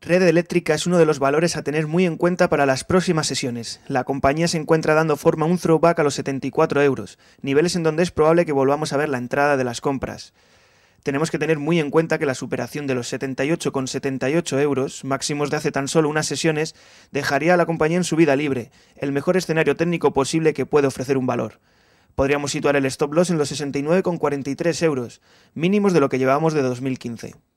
Red eléctrica es uno de los valores a tener muy en cuenta para las próximas sesiones. La compañía se encuentra dando forma a un throwback a los 74 euros, niveles en donde es probable que volvamos a ver la entrada de las compras. Tenemos que tener muy en cuenta que la superación de los 78,78 euros, máximos de hace tan solo unas sesiones, dejaría a la compañía en su vida libre, el mejor escenario técnico posible que puede ofrecer un valor. Podríamos situar el stop loss en los 69,43 euros, mínimos de lo que llevamos de 2015.